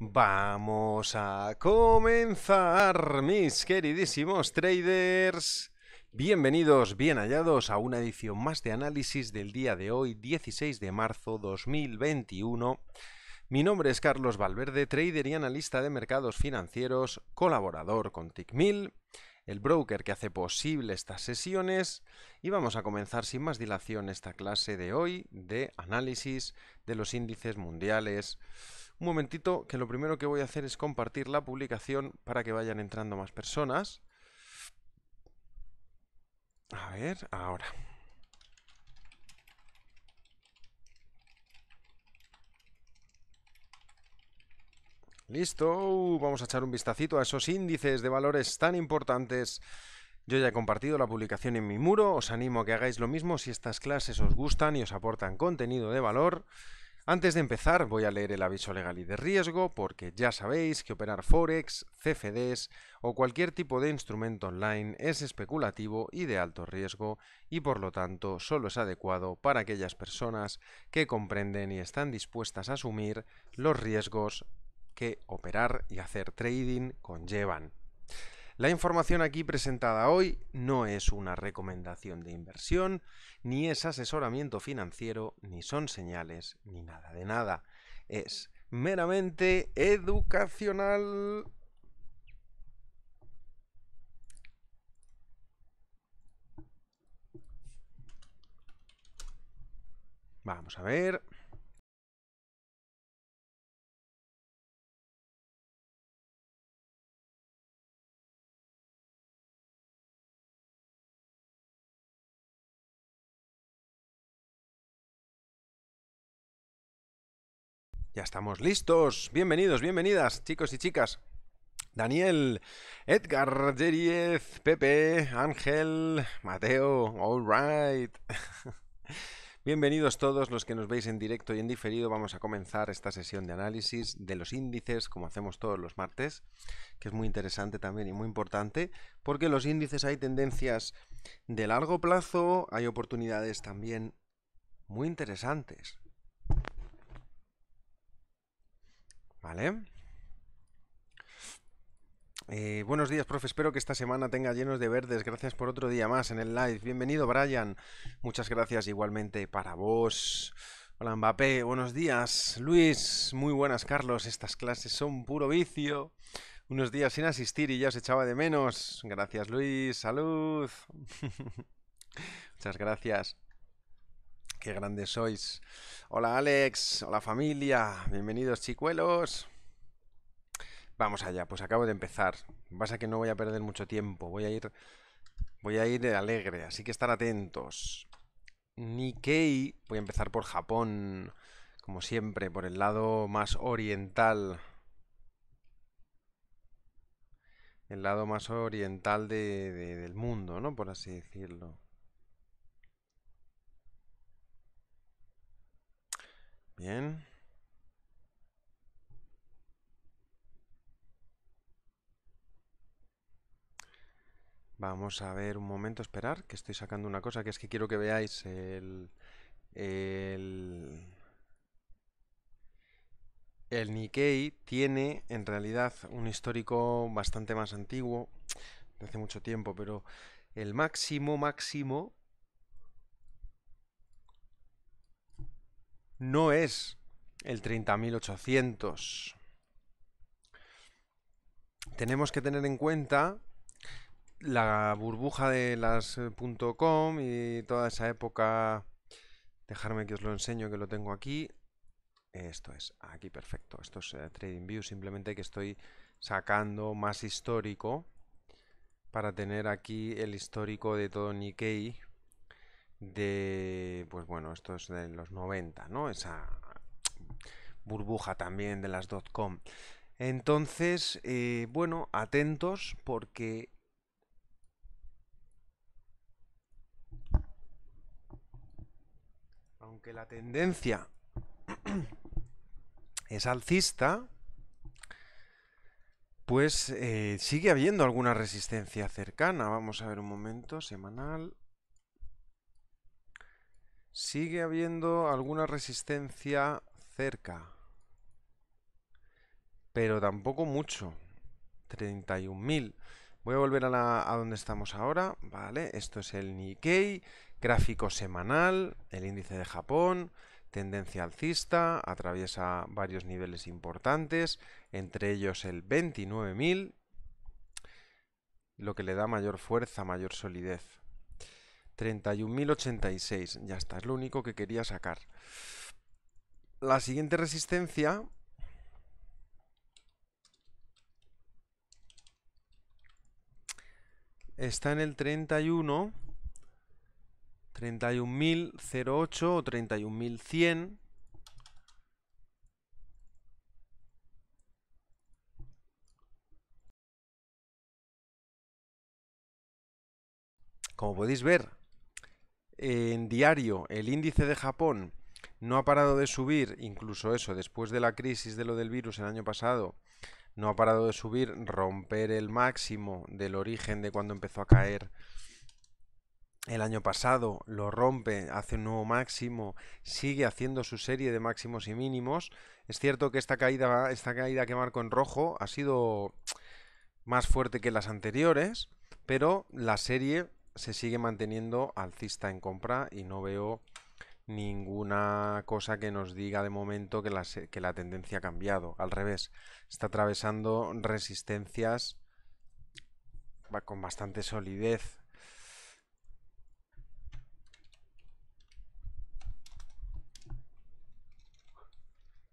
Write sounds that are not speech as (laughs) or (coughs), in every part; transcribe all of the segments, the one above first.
Vamos a comenzar, mis queridísimos traders. Bienvenidos, bien hallados a una edición más de análisis del día de hoy, 16 de marzo 2021. Mi nombre es Carlos Valverde, trader y analista de mercados financieros, colaborador con TICMIL el broker que hace posible estas sesiones y vamos a comenzar sin más dilación esta clase de hoy de análisis de los índices mundiales. Un momentito que lo primero que voy a hacer es compartir la publicación para que vayan entrando más personas. A ver, ahora. Listo, uh, vamos a echar un vistacito a esos índices de valores tan importantes. Yo ya he compartido la publicación en mi muro, os animo a que hagáis lo mismo si estas clases os gustan y os aportan contenido de valor. Antes de empezar voy a leer el aviso legal y de riesgo porque ya sabéis que operar forex, CFDs o cualquier tipo de instrumento online es especulativo y de alto riesgo y por lo tanto solo es adecuado para aquellas personas que comprenden y están dispuestas a asumir los riesgos que operar y hacer trading conllevan. La información aquí presentada hoy no es una recomendación de inversión, ni es asesoramiento financiero, ni son señales, ni nada de nada. Es meramente educacional. Vamos a ver. Ya estamos listos. Bienvenidos, bienvenidas, chicos y chicas. Daniel, Edgar, Jeriez, Pepe, Ángel, Mateo, all right. (laughs) Bienvenidos todos los que nos veis en directo y en diferido. Vamos a comenzar esta sesión de análisis de los índices, como hacemos todos los martes, que es muy interesante también y muy importante, porque los índices hay tendencias de largo plazo, hay oportunidades también muy interesantes. ¿Vale? Eh, buenos días, profe. Espero que esta semana tenga llenos de verdes. Gracias por otro día más en el live. Bienvenido, Brian. Muchas gracias igualmente para vos. Hola, Mbappé. Buenos días, Luis. Muy buenas, Carlos. Estas clases son puro vicio. Unos días sin asistir y ya os echaba de menos. Gracias, Luis. Salud. (laughs) Muchas gracias. Qué grandes sois. Hola Alex, hola familia, bienvenidos chicuelos. Vamos allá, pues acabo de empezar. Pasa que no voy a perder mucho tiempo, voy a ir voy a ir alegre, así que estar atentos. Nikkei, voy a empezar por Japón, como siempre, por el lado más oriental. El lado más oriental del mundo, ¿no? Por así decirlo. Bien. Vamos a ver un momento, esperar, que estoy sacando una cosa que es que quiero que veáis el, el, Nikkei tiene en realidad un histórico bastante más antiguo, hace mucho tiempo, pero el máximo máximo no es el 30.800. Tenemos que tener en cuenta la burbuja de las eh, .com y toda esa época. Dejarme que os lo enseño, que lo tengo aquí. Esto es, aquí perfecto. Esto es eh, TradingView, simplemente que estoy sacando más histórico para tener aquí el histórico de todo Nikkei de, pues bueno, esto es de los 90, ¿no? Esa burbuja también de las .com. Entonces, eh, bueno, atentos porque aunque la tendencia (coughs) es alcista, pues eh, sigue habiendo alguna resistencia cercana. Vamos a ver un momento, semanal. Sigue habiendo alguna resistencia cerca. Pero tampoco mucho. 31.000. Voy a volver a, donde estamos ahora. Vale, esto es el Nikkei. Gráfico semanal. El índice de Japón. Tendencia alcista. Atraviesa varios niveles importantes. Entre ellos el 29.000. Lo que le da mayor fuerza, mayor solidez. 31.086. Ya está, es lo único que quería sacar. La siguiente resistencia... Está en el 31, 31.008 o 31.100. Como podéis ver, en diario el índice de Japón no ha parado de subir, incluso eso, después de la crisis de lo del virus el año pasado, no ha parado de subir, romper el máximo del origen de cuando empezó a caer el año pasado, lo rompe, hace un nuevo máximo, sigue haciendo su serie de máximos y mínimos. Es cierto que esta caída, esta caída que marco en rojo ha sido más fuerte que las anteriores, pero la serie se sigue manteniendo alcista en compra y no veo ninguna cosa que nos diga de momento que la, que la tendencia ha cambiado. Al revés, está atravesando resistencias con bastante solidez.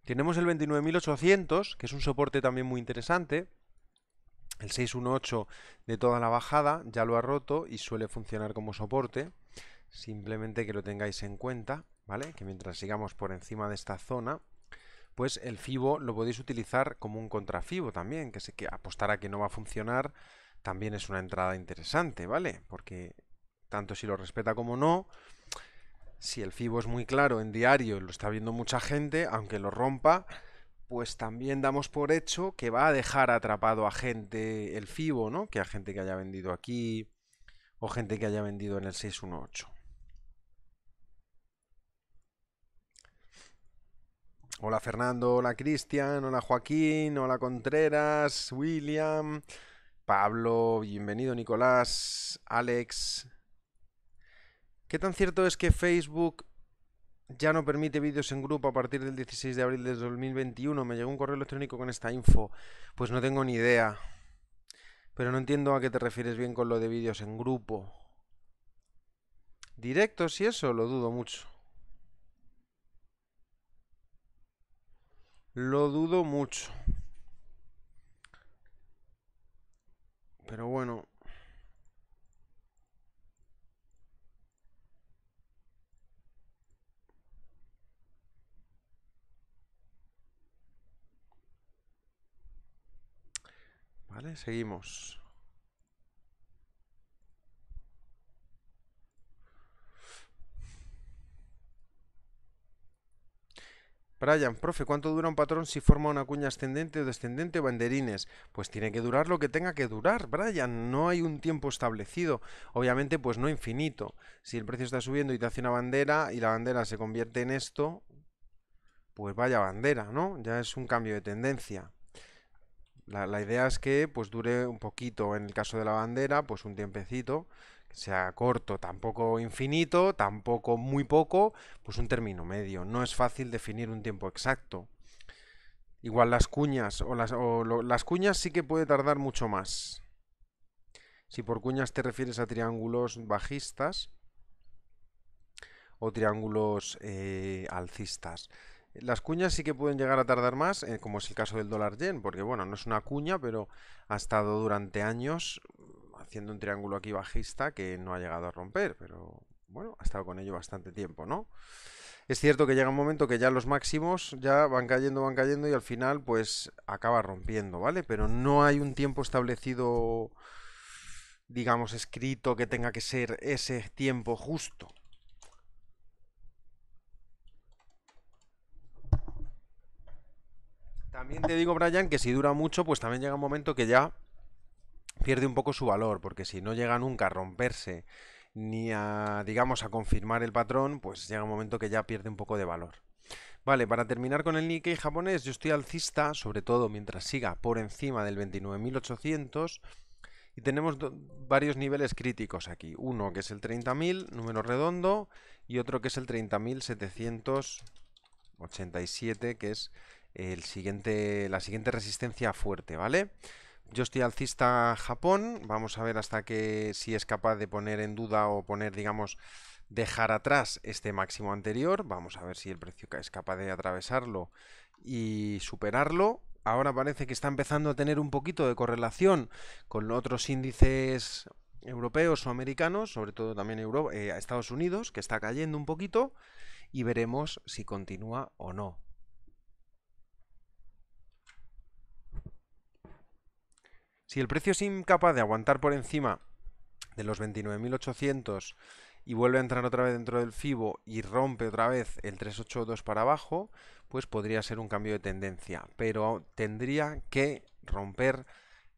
Tenemos el 29.800, que es un soporte también muy interesante. El 618 de toda la bajada ya lo ha roto y suele funcionar como soporte. Simplemente que lo tengáis en cuenta, ¿vale? Que mientras sigamos por encima de esta zona, pues el FIBO lo podéis utilizar como un contrafibo también, que, sé que apostar a que no va a funcionar también es una entrada interesante, ¿vale? Porque tanto si lo respeta como no, si el FIBO es muy claro en diario, lo está viendo mucha gente, aunque lo rompa, pues también damos por hecho que va a dejar atrapado a gente el FIBO, ¿no? Que a gente que haya vendido aquí o gente que haya vendido en el 618. Hola Fernando, hola Cristian, hola Joaquín, hola Contreras, William, Pablo, bienvenido Nicolás, Alex. ¿Qué tan cierto es que Facebook ya no permite vídeos en grupo a partir del 16 de abril de 2021. Me llegó un correo electrónico con esta info. Pues no tengo ni idea. Pero no entiendo a qué te refieres bien con lo de vídeos en grupo. Directos y eso lo dudo mucho. Lo dudo mucho. Pero bueno, seguimos. Brian, profe, ¿cuánto dura un patrón si forma una cuña ascendente o descendente o banderines? Pues tiene que durar lo que tenga que durar, Brian. No hay un tiempo establecido. Obviamente, pues no infinito. Si el precio está subiendo y te hace una bandera y la bandera se convierte en esto, pues vaya bandera, ¿no? Ya es un cambio de tendencia. La, idea es que pues dure un poquito, en el caso de la bandera, pues un tiempecito, que sea corto, tampoco infinito, tampoco muy poco, pues un término medio. No es fácil definir un tiempo exacto. Igual las cuñas, o las, cuñas sí que puede tardar mucho más. Si por cuñas te refieres a triángulos bajistas o triángulos eh, alcistas. Las cuñas sí que pueden llegar a tardar más, eh, como es el caso del dólar yen, porque bueno, no es una cuña, pero ha estado durante años mm, haciendo un triángulo aquí bajista que no ha llegado a romper, pero bueno, ha estado con ello bastante tiempo, ¿no? Es cierto que llega un momento que ya los máximos ya van cayendo, van cayendo y al final pues acaba rompiendo, ¿vale? Pero no hay un tiempo establecido, digamos, escrito que tenga que ser ese tiempo justo. También te digo, Brian, que si dura mucho, pues también llega un momento que ya pierde un poco su valor, porque si no llega nunca a romperse ni a, digamos, a confirmar el patrón, pues llega un momento que ya pierde un poco de valor. Vale, para terminar con el Nikkei japonés, yo estoy alcista, sobre todo mientras siga por encima del 29.800 y tenemos varios niveles críticos aquí. Uno que es el 30.000, número redondo, y otro que es el 30.787, que es siguiente, la siguiente resistencia fuerte, ¿vale? Yo estoy alcista Japón, vamos a ver hasta que si es capaz de poner en duda o poner, digamos, dejar atrás este máximo anterior, vamos a ver si el precio es capaz de atravesarlo y superarlo. Ahora parece que está empezando a tener un poquito de correlación con otros índices europeos o americanos, sobre todo también eh, Estados Unidos, que está cayendo un poquito, y veremos si continúa o no. Si el precio es incapaz de aguantar por encima de los 29.800 y vuelve a entrar otra vez dentro del FIBO y rompe otra vez el 382 para abajo, pues podría ser un cambio de tendencia, pero tendría que romper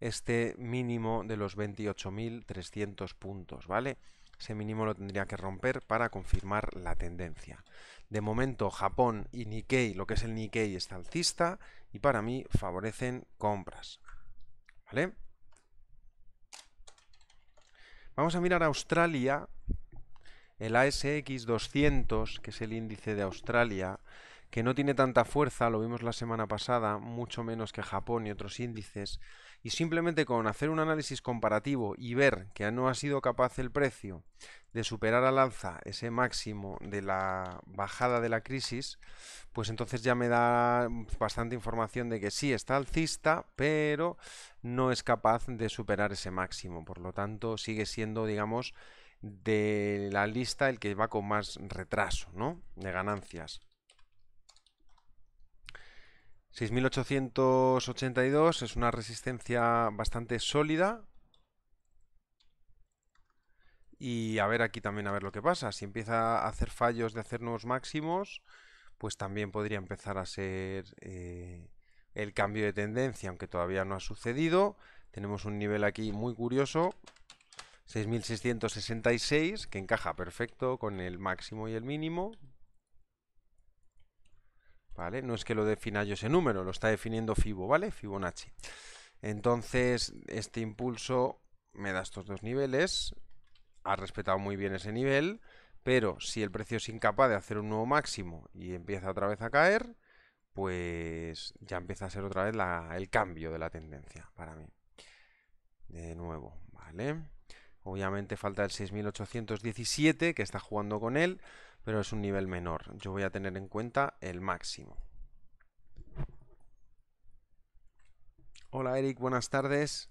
este mínimo de los 28.300 puntos, ¿vale? Ese mínimo lo tendría que romper para confirmar la tendencia. De momento, Japón y Nikkei, lo que es el Nikkei, está alcista y para mí favorecen compras. Vamos a mirar Australia, el ASX 200, que es el índice de Australia, que no tiene tanta fuerza, lo vimos la semana pasada, mucho menos que Japón y otros índices. Y simplemente con hacer un análisis comparativo y ver que no ha sido capaz el precio de superar al alza ese máximo de la bajada de la crisis, pues entonces ya me da bastante información de que sí está alcista, pero no es capaz de superar ese máximo. Por lo tanto, sigue siendo, digamos, de la lista el que va con más retraso, ¿no? De ganancias. 6882 es una resistencia bastante sólida. Y a ver aquí también a ver lo que pasa. Si empieza a hacer fallos de hacer nuevos máximos, pues también podría empezar a ser eh, el cambio de tendencia, aunque todavía no ha sucedido. Tenemos un nivel aquí muy curioso, 6666, que encaja perfecto con el máximo y el mínimo. No es que lo defina yo ese número, lo está definiendo Fibo, ¿vale? Fibonacci. Entonces, este impulso me da estos dos niveles, ha respetado muy bien ese nivel, pero si el precio es incapaz de hacer un nuevo máximo y empieza otra vez a caer, pues ya empieza a ser otra vez el cambio de la tendencia para mí. De nuevo, ¿vale? Obviamente falta el 6817 que está jugando con él pero es un nivel menor. Yo voy a tener en cuenta el máximo. Hola Eric, buenas tardes.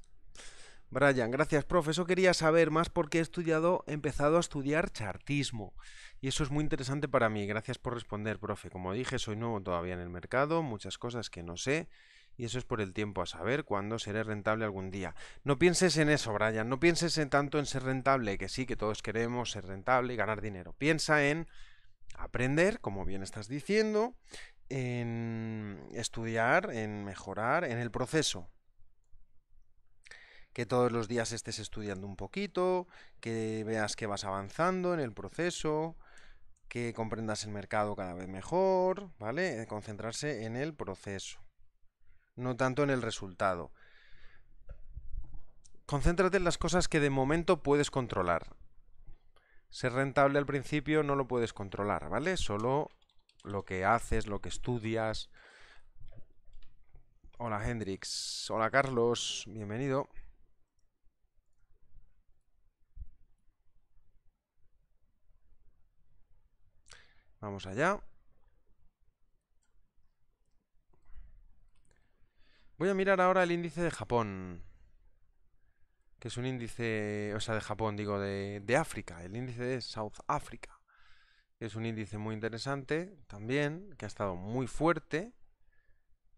Brian, gracias, profe. Eso quería saber más porque he estudiado, he empezado a estudiar chartismo. Y eso es muy interesante para mí. Gracias por responder, profe. Como dije, soy nuevo todavía en el mercado, muchas cosas que no sé y eso es por el tiempo a saber cuándo seré rentable algún día. No pienses en eso, Brian, no pienses en tanto en ser rentable, que sí, que todos queremos ser rentable y ganar dinero. Piensa en aprender, como bien estás diciendo, en estudiar, en mejorar, en el proceso, que todos los días estés estudiando un poquito, que veas que vas avanzando en el proceso, que comprendas el mercado cada vez mejor, ¿vale? Eh, concentrarse en el proceso no tanto en el resultado. Concéntrate en las cosas que de momento puedes controlar. Ser rentable al principio no lo puedes controlar, ¿vale? Solo lo que haces, lo que estudias. Hola Hendrix, hola Carlos, bienvenido. Vamos allá. Voy a mirar ahora el índice de Japón. Que es un índice, o sea, de Japón, digo, de, África. El índice de South Africa. Es un índice muy interesante también, que ha estado muy fuerte.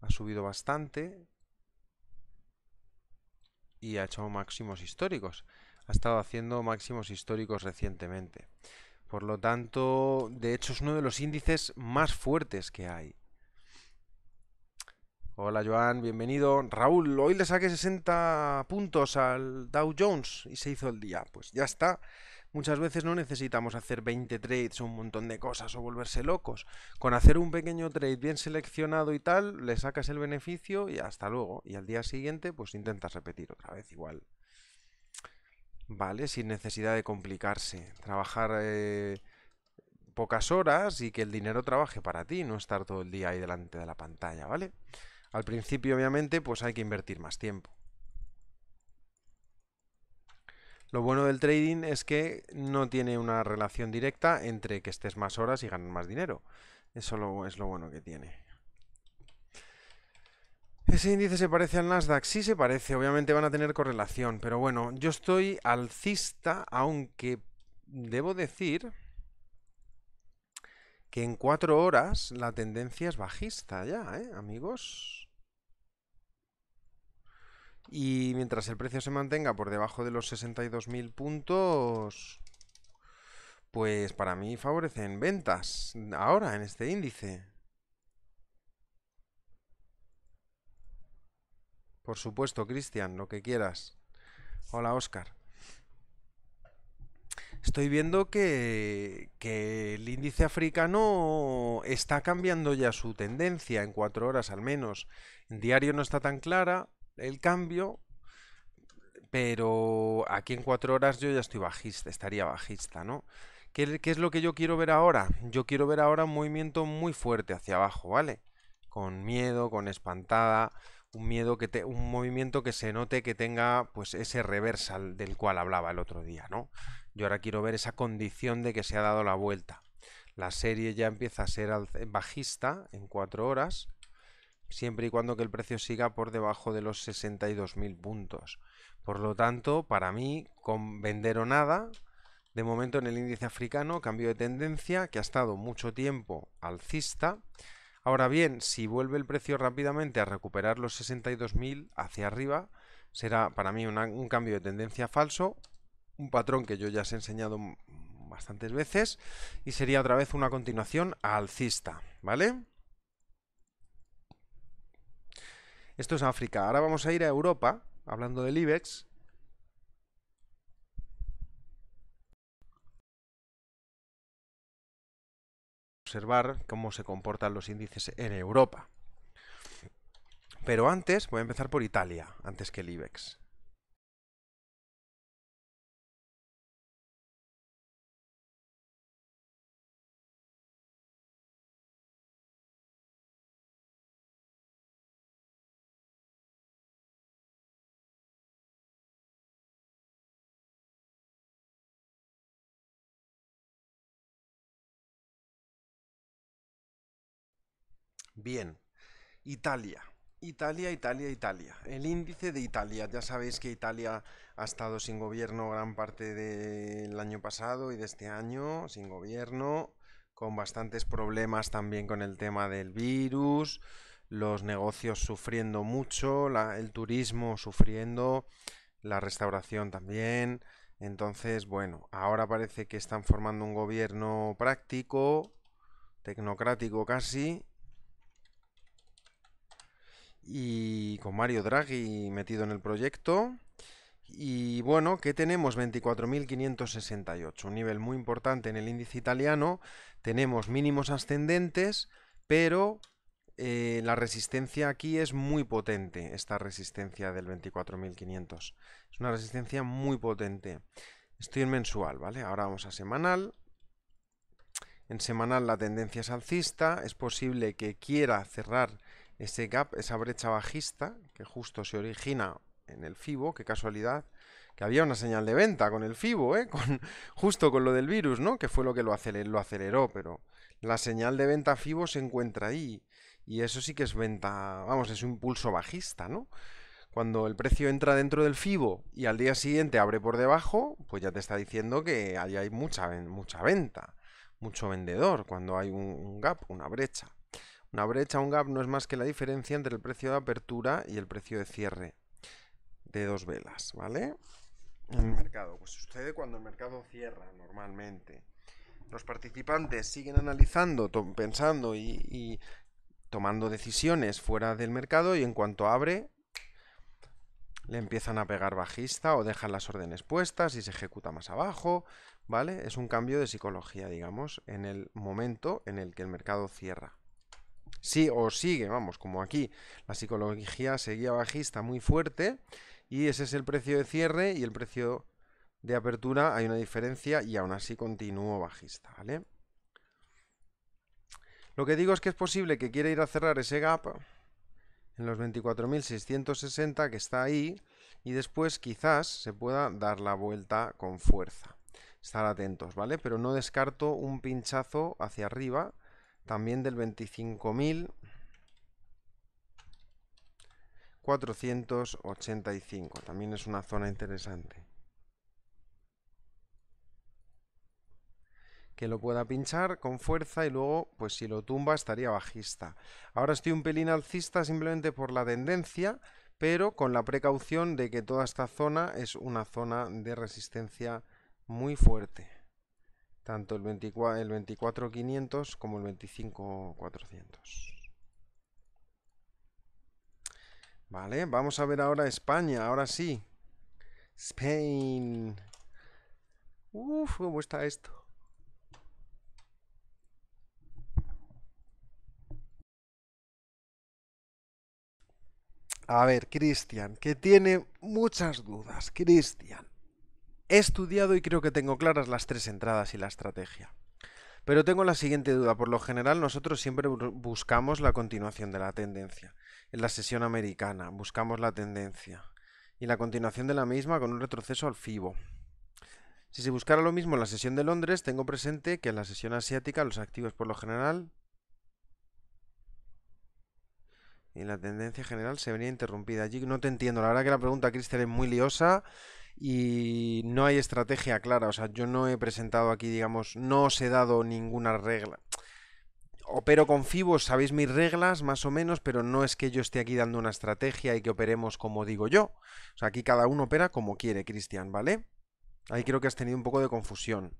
Ha subido bastante. Y ha hecho máximos históricos. Ha estado haciendo máximos históricos recientemente. Por lo tanto, de hecho es uno de los índices más fuertes que hay. Hola Joan, bienvenido. Raúl, hoy le saqué 60 puntos al Dow Jones y se hizo el día. Pues ya está. Muchas veces no necesitamos hacer 20 trades o un montón de cosas o volverse locos. Con hacer un pequeño trade bien seleccionado y tal, le sacas el beneficio y hasta luego. Y al día siguiente, pues intentas repetir otra vez igual. ¿Vale? Sin necesidad de complicarse. Trabajar eh, pocas horas y que el dinero trabaje para ti, no estar todo el día ahí delante de la pantalla, ¿vale? vale al principio, obviamente, pues hay que invertir más tiempo. Lo bueno del trading es que no tiene una relación directa entre que estés más horas y ganas más dinero. Eso es lo bueno que tiene. Ese índice se parece al Nasdaq, sí se parece, obviamente van a tener correlación, pero bueno, yo estoy alcista, aunque debo decir que en cuatro horas la tendencia es bajista ya, ¿eh, amigos? Y mientras el precio se mantenga por debajo de los 62.000 puntos, pues para mí favorecen ventas ahora en este índice. Por supuesto, Cristian, lo que quieras. Hola, Oscar. Estoy viendo que, que, el índice africano está cambiando ya su tendencia en cuatro horas al menos. En diario no está tan clara, el cambio, pero aquí en cuatro horas yo ya estoy bajista, estaría bajista, ¿no? ¿Qué, es lo que yo quiero ver ahora? Yo quiero ver ahora un movimiento muy fuerte hacia abajo, ¿vale? Con miedo, con espantada, un miedo que un movimiento que se note que tenga pues ese reversal del cual hablaba el otro día, ¿no? Yo ahora quiero ver esa condición de que se ha dado la vuelta. La serie ya empieza a ser bajista en cuatro horas siempre y cuando que el precio siga por debajo de los 62.000 puntos. Por lo tanto, para mí, con vender o nada, de momento en el índice africano, cambio de tendencia que ha estado mucho tiempo alcista. Ahora bien, si vuelve el precio rápidamente a recuperar los 62.000 hacia arriba, será para mí un cambio de tendencia falso, un patrón que yo ya os he enseñado bastantes veces y sería otra vez una continuación alcista, ¿vale? Esto es África. Ahora vamos a ir a Europa, hablando del IBEX. Observar cómo se comportan los índices en Europa. Pero antes voy a empezar por Italia, antes que el IBEX. Bien. Italia. Italia, Italia, Italia. El índice de Italia. Ya sabéis que Italia ha estado sin gobierno gran parte del año pasado y de este año, sin gobierno, con bastantes problemas también con el tema del virus, los negocios sufriendo mucho, el turismo sufriendo, la restauración también. Entonces, bueno, ahora parece que están formando un gobierno práctico, tecnocrático casi, y con Mario Draghi metido en el proyecto. Y bueno, ¿qué tenemos? 24.568, un nivel muy importante en el índice italiano. Tenemos mínimos ascendentes, pero eh, la resistencia aquí es muy potente, esta resistencia del 24.500. Es una resistencia muy potente. Estoy en mensual, ¿vale? Ahora vamos a semanal. En semanal la tendencia es alcista, es posible que quiera cerrar ese gap, esa brecha bajista, que justo se origina en el FIBO, qué casualidad, que había una señal de venta con el FIBO, ¿eh? (laughs) con, justo con lo del virus, ¿no? que fue lo que lo aceleró, pero la señal de venta FIBO se encuentra ahí, y eso sí que es venta, vamos, es un impulso bajista, ¿no? Cuando el precio entra dentro del FIBO y al día siguiente abre por debajo, pues ya te está diciendo que ahí hay mucha, mucha venta, mucho vendedor, cuando hay un gap, una brecha. Una brecha, un gap, no es más que la diferencia entre el precio de apertura y el precio de cierre de dos velas, ¿vale? En el mercado, pues sucede cuando el mercado cierra normalmente. Los participantes siguen analizando, pensando y, y tomando decisiones fuera del mercado y en cuanto abre, le empiezan a pegar bajista o dejan las órdenes puestas y se ejecuta más abajo, ¿vale? Es un cambio de psicología, digamos, en el momento en el que el mercado cierra. Sí, o sigue, vamos, como aquí, la psicología seguía bajista muy fuerte y ese es el precio de cierre y el precio de apertura hay una diferencia y aún así continúo bajista, ¿vale? Lo que digo es que es posible que quiera ir a cerrar ese gap en los 24.660 que está ahí y después quizás se pueda dar la vuelta con fuerza. Estar atentos, ¿vale? Pero no descarto un pinchazo hacia arriba también del 25.485. También es una zona interesante. que lo pueda pinchar con fuerza y luego, pues si lo tumba, estaría bajista. Ahora estoy un pelín alcista simplemente por la tendencia, pero con la precaución de que toda esta zona es una zona de resistencia muy fuerte tanto el 24, el 24500 como el 25400. Vale, vamos a ver ahora España, ahora sí. Spain. Uf, ¿cómo está esto? A ver, Cristian, que tiene muchas dudas. Cristian, He estudiado y creo que tengo claras las tres entradas y la estrategia. Pero tengo la siguiente duda. Por lo general nosotros siempre buscamos la continuación de la tendencia. En la sesión americana buscamos la tendencia. Y la continuación de la misma con un retroceso al FIBO. Si se buscara lo mismo en la sesión de Londres, tengo presente que en la sesión asiática los activos por lo general y la tendencia general se venía interrumpida. Allí no te entiendo. La verdad que la pregunta, Cristian, es muy liosa y no hay estrategia clara. O sea, yo no he presentado aquí, digamos, no os he dado ninguna regla. Opero con Fibos, sabéis mis reglas más o menos, pero no es que yo esté aquí dando una estrategia y que operemos como digo yo. O sea, aquí cada uno opera como quiere, Cristian, ¿vale? Ahí creo que has tenido un poco de confusión.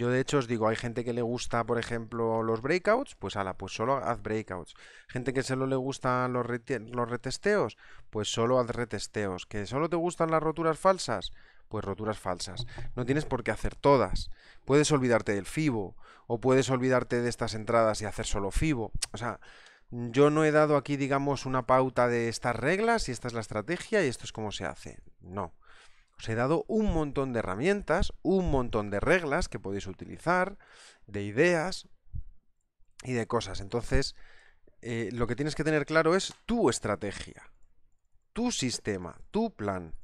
Yo de hecho os digo, hay gente que le gusta, por ejemplo, los breakouts, pues ala, pues solo haz breakouts. Gente que solo le gustan los, los retesteos, pues solo haz retesteos. Que solo te gustan las roturas falsas, pues roturas falsas. No tienes por qué hacer todas. Puedes olvidarte del FIBO o puedes olvidarte de estas entradas y hacer solo FIBO. O sea, yo no he dado aquí, digamos, una pauta de estas reglas y esta es la estrategia y esto es cómo se hace. No. Os he dado un montón de herramientas, un montón de reglas que podéis utilizar, de ideas y de cosas. Entonces, eh, lo que tienes que tener claro es tu estrategia, tu sistema, tu plan.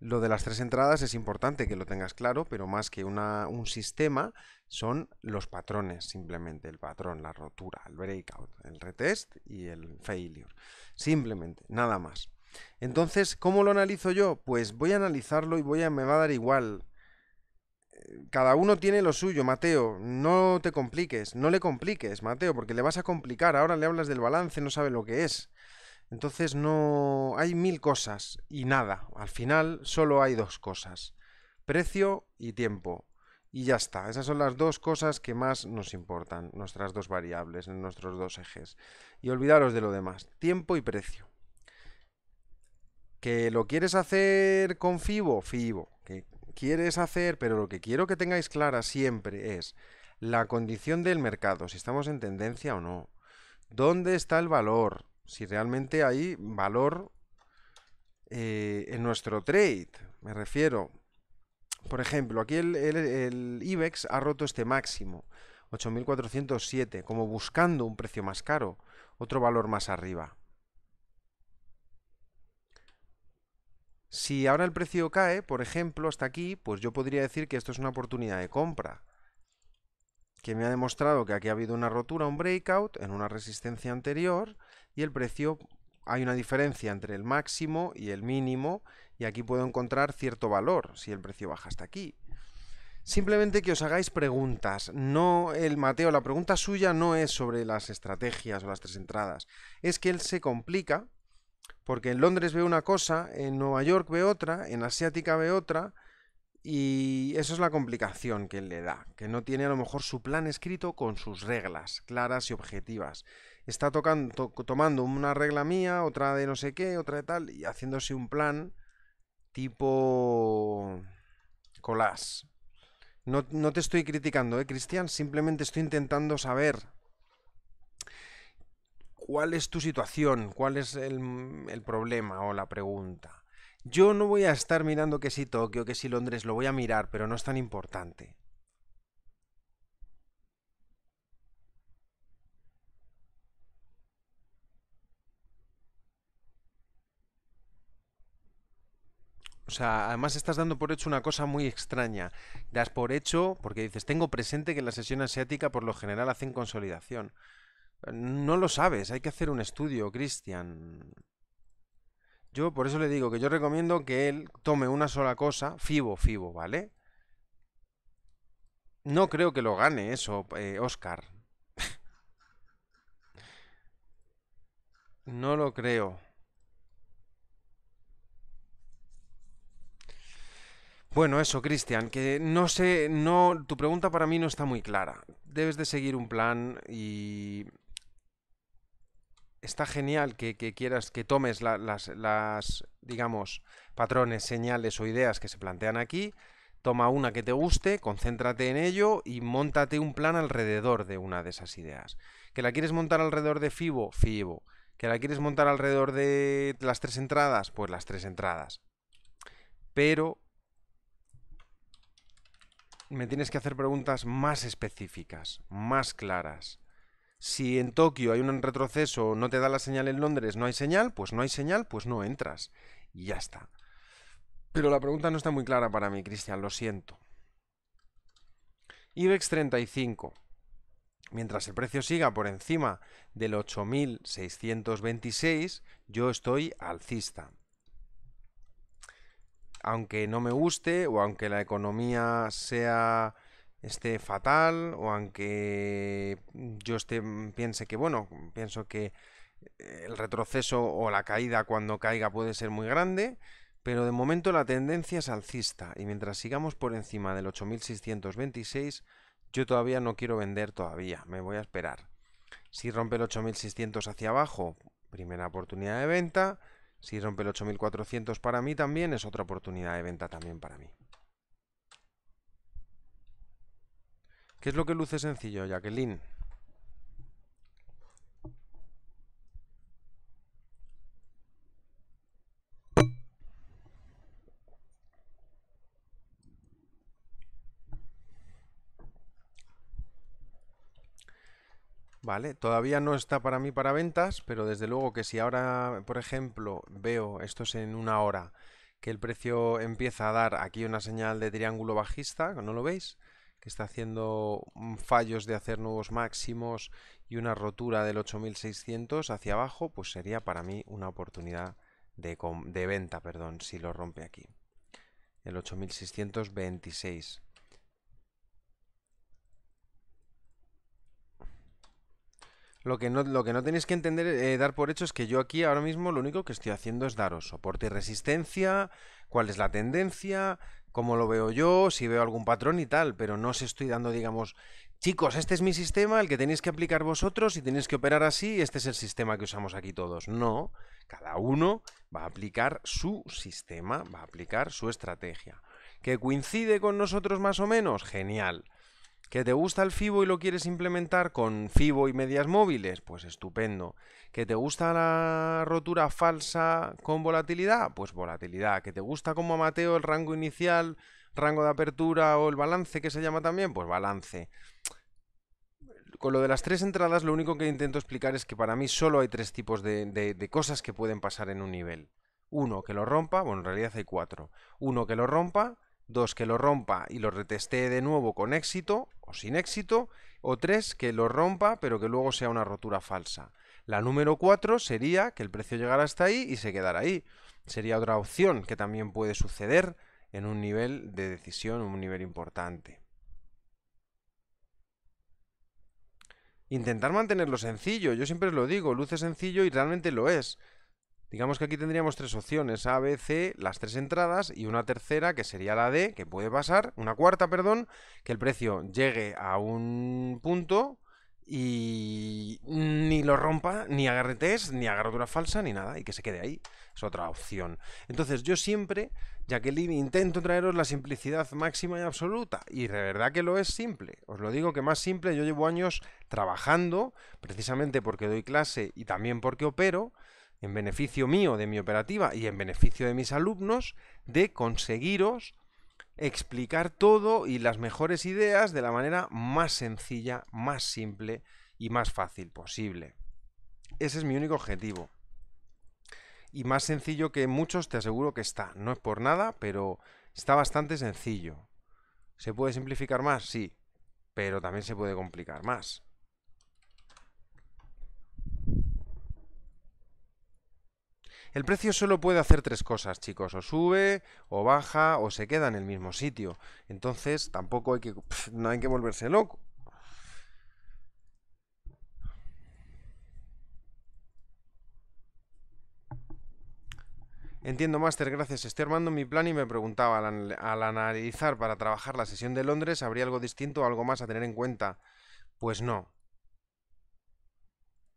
Lo de las tres entradas es importante que lo tengas claro, pero más que un sistema son los patrones, simplemente el patrón, la rotura, el breakout, el retest y el failure. Simplemente, nada más. Entonces, ¿cómo lo analizo yo? Pues voy a analizarlo y voy a, me va a dar igual. Eh, cada uno tiene lo suyo, Mateo. No te compliques, no le compliques, Mateo, porque le vas a complicar. Ahora le hablas del balance, no sabe lo que es. Entonces no hay mil cosas y nada. Al final solo hay dos cosas. Precio y tiempo. Y ya está. Esas son las dos cosas que más nos importan. Nuestras dos variables, nuestros dos ejes. Y olvidaros de lo demás. Tiempo y precio. ¿Que lo quieres hacer con FIBO? FIBO. ¿Que quieres hacer? Pero lo que quiero que tengáis clara siempre es la condición del mercado, si estamos en tendencia o no. ¿Dónde está el valor? Si realmente hay valor eh, en nuestro trade, me refiero. Por ejemplo, aquí el IBEX ha roto este máximo, 8.407, como buscando un precio más caro, otro valor más arriba. Si ahora el precio cae, por ejemplo, hasta aquí, pues yo podría decir que esto es una oportunidad de compra. Que me ha demostrado que aquí ha habido una rotura, un breakout en una resistencia anterior y el precio hay una diferencia entre el máximo y el mínimo y aquí puedo encontrar cierto valor si el precio baja hasta aquí. Simplemente que os hagáis preguntas, no el Mateo, la pregunta suya no es sobre las estrategias o las tres entradas, es que él se complica porque en Londres ve una cosa, en Nueva York ve otra, en Asiática ve otra, y eso es la complicación que le da, que no tiene a lo mejor su plan escrito con sus reglas claras y objetivas. Está tocando, tomando una regla mía, otra de no sé qué, otra de tal, y haciéndose un plan tipo colás. No, no te estoy criticando, ¿eh, Cristian? Simplemente estoy intentando saber cuál es tu situación, cuál es el, problema o la pregunta. Yo no voy a estar mirando que si Tokio, que si Londres, lo voy a mirar, pero no es tan importante. O sea, además estás dando por hecho una cosa muy extraña. Das por hecho, porque dices, tengo presente que en la sesión asiática por lo general hacen consolidación. No lo sabes, hay que hacer un estudio, Cristian. Yo por eso le digo que yo recomiendo que él tome una sola cosa, Fibo, Fibo, ¿vale? No creo que lo gane eso, Oscar. Eh, (laughs) no lo creo. Bueno, eso, Cristian, que no sé, no, tu pregunta para mí no está muy clara. Debes de seguir un plan y está genial que, quieras, que tomes las, digamos, patrones, señales o ideas que se plantean aquí. Toma una que te guste, concéntrate en ello y montate un plan alrededor de una de esas ideas. ¿Que la quieres montar alrededor de FIBO? FIBO. ¿Que la quieres montar alrededor de las tres entradas? Pues las tres entradas. Pero me tienes que hacer preguntas más específicas, más claras. Si en Tokio hay un retroceso, no te da la señal en Londres, no hay señal, pues no hay señal, pues no entras. Y ya está. Pero la pregunta no está muy clara para mí, Cristian, lo siento. IBEX 35. Mientras el precio siga por encima del 8.626, yo estoy alcista. Aunque no me guste o aunque la economía sea esté fatal o aunque yo esté, mm, piense que, bueno, pienso que eh, el retroceso o la caída cuando caiga puede ser muy grande, pero de momento la tendencia es alcista y mientras sigamos por encima del 8626, yo todavía no quiero vender todavía, me voy a esperar. Si rompe el 8600 hacia abajo, primera oportunidad de venta. Si rompe el 8400 para mí también es otra oportunidad de venta también para mí. ¿Qué es lo que luce sencillo, Jacqueline? Vale, todavía no está para mí para ventas, pero desde luego que si ahora, por ejemplo, veo, esto es en una hora, que el precio empieza a dar aquí una señal de triángulo bajista, ¿no lo veis? que está haciendo mm, fallos de hacer nuevos máximos y una rotura del 8600 hacia abajo, pues sería para mí una oportunidad de, venta, perdón, si lo rompe aquí. El 8626. Lo que, no, lo que no tenéis que entender, eh, dar por hecho, es que yo aquí ahora mismo lo único que estoy haciendo es daros soporte y resistencia, cuál es la tendencia, como lo veo yo, si veo algún patrón y tal, pero no os estoy dando, digamos, chicos, este es mi sistema, el que tenéis que aplicar vosotros y tenéis que operar así, este es el sistema que usamos aquí todos. No, cada uno va a aplicar su sistema, va a aplicar su estrategia. ¿Que coincide con nosotros más o menos? Genial. ¿Que te gusta el FIBO y lo quieres implementar con FIBO y medias móviles? Pues estupendo. ¿Que te gusta la rotura falsa con volatilidad? Pues volatilidad. ¿Que te gusta como Mateo el rango inicial, rango de apertura o el balance que se llama también? Pues balance. Con lo de las tres entradas, lo único que intento explicar es que para mí solo hay tres tipos de, de cosas que pueden pasar en un nivel. Uno que lo rompa, bueno, en realidad hay cuatro. Uno que lo rompa, Dos, que lo rompa y lo retestee de nuevo con éxito o sin éxito. O tres, que lo rompa pero que luego sea una rotura falsa. La número cuatro sería que el precio llegara hasta ahí y se quedara ahí. Sería otra opción que también puede suceder en un nivel de decisión, un nivel importante. Intentar mantenerlo sencillo, yo siempre lo digo, luce sencillo y realmente lo es. Digamos que aquí tendríamos tres opciones, A, B, C, las tres entradas y una tercera que sería la D, que puede pasar, una cuarta, perdón, que el precio llegue a un punto y ni lo rompa, ni agarre test, ni agarradura falsa, ni nada, y que se quede ahí. Es otra opción. Entonces yo siempre, ya que intento traeros la simplicidad máxima y absoluta, y de verdad que lo es simple. Os lo digo que más simple, yo llevo años trabajando, precisamente porque doy clase y también porque opero, en beneficio mío de mi operativa y en beneficio de mis alumnos, de conseguiros explicar todo y las mejores ideas de la manera más sencilla, más simple y más fácil posible. Ese es mi único objetivo. Y más sencillo que muchos, te aseguro que está. No es por nada, pero está bastante sencillo. ¿Se puede simplificar más? Sí, pero también se puede complicar más. El precio solo puede hacer tres cosas, chicos. O sube, o baja, o se queda en el mismo sitio. Entonces tampoco hay que, no hay que volverse loco. Entiendo, máster. gracias. Estoy armando mi plan y me preguntaba, al, al, analizar para trabajar la sesión de Londres, ¿habría algo distinto o algo más a tener en cuenta? Pues no.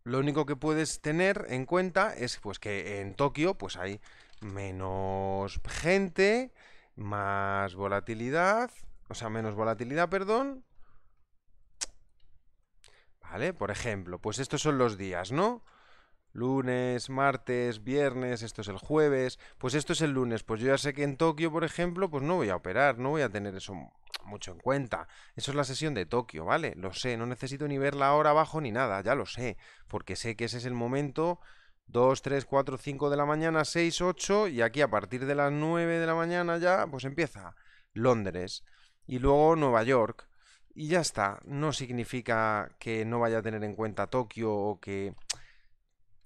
Lo único que puedes tener en cuenta es pues que en Tokio pues hay menos gente, más volatilidad, o sea, menos volatilidad, perdón. ¿Vale? Por ejemplo, pues estos son los días, ¿no? lunes, martes, viernes, esto es el jueves, pues esto es el lunes, pues yo ya sé que en Tokio, por ejemplo, pues no voy a operar, no voy a tener eso mucho en cuenta. Eso es la sesión de Tokio, ¿vale? Lo sé, no necesito ni ver la hora abajo ni nada, ya lo sé, porque sé que ese es el momento 2, 3, 4, 5 de la mañana, 6, 8 y aquí a partir de las 9 de la mañana ya pues empieza Londres y luego Nueva York y ya está, no significa que no vaya a tener en cuenta Tokio o que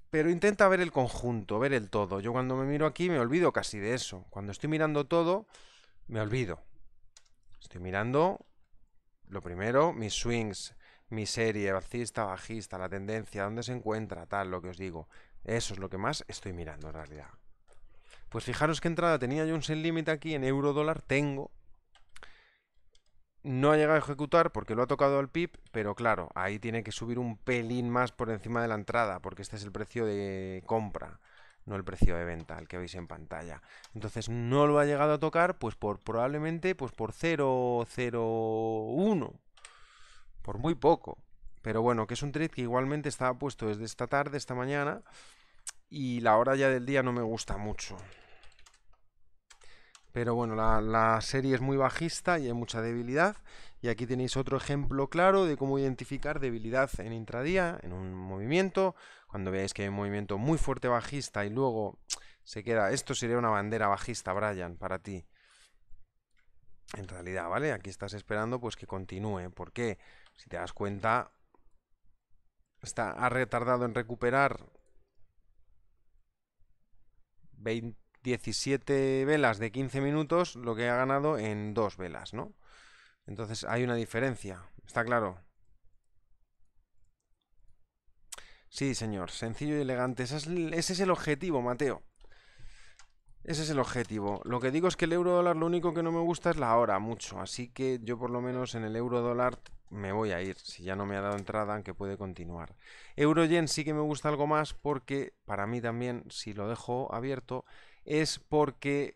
pero intenta ver el conjunto, ver el todo. Yo cuando me miro aquí me olvido casi de eso. Cuando estoy mirando todo, me olvido. Estoy mirando, lo primero, mis swings, mi serie, alcista, bajista, la tendencia, dónde se encuentra, tal, lo que os digo. Eso es lo que más estoy mirando en realidad. Pues fijaros qué entrada tenía yo un sell limit aquí en euro dólar, tengo, no ha llegado a ejecutar porque lo ha tocado al PIP, pero claro, ahí tiene que subir un pelín más por encima de la entrada, porque este es el precio de compra, no el precio de venta, el que veis en pantalla. Entonces no lo ha llegado a tocar, pues por probablemente pues por 0,01, por muy poco. Pero bueno, que es un trade que igualmente estaba puesto desde esta tarde, esta mañana, y la hora ya del día no me gusta mucho. Pero bueno, la, serie es muy bajista y hay mucha debilidad. Y aquí tenéis otro ejemplo claro de cómo identificar debilidad en intradía, en un movimiento. Cuando veáis que hay un movimiento muy fuerte bajista y luego se queda... Esto sería una bandera bajista, Brian, para ti. En realidad, ¿vale? Aquí estás esperando pues que continúe. Porque Si te das cuenta, está, ha retardado en recuperar 20 17 velas de 15 minutos lo que ha ganado en dos velas, ¿no? Entonces hay una diferencia, está claro. Sí, señor, sencillo y elegante. Ese es, es el objetivo, Mateo. Ese es el objetivo. Lo que digo es que el euro dólar lo único que no me gusta es la hora, mucho. Así que yo por lo menos en el euro dólar me voy a ir. Si ya no me ha dado entrada, aunque puede continuar. Euro yen sí que me gusta algo más porque para mí también, si lo dejo abierto, es porque,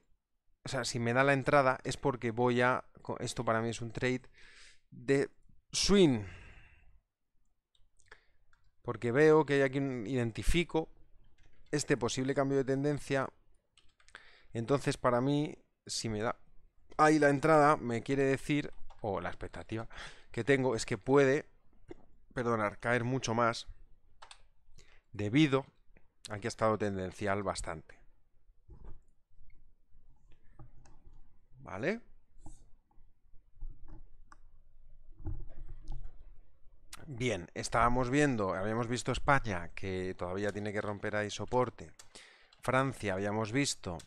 o sea, si me da la entrada es porque voy a, esto para mí es un trade de swing. Porque veo que hay aquí un, identifico este posible cambio de tendencia. Entonces para mí, si me da ahí la entrada, me quiere decir, o la expectativa que tengo es que puede, perdonar, caer mucho más debido a que ha estado tendencial bastante. ¿Vale? Bien, estábamos viendo, habíamos visto España, que todavía tiene que romper ahí soporte. Francia, habíamos visto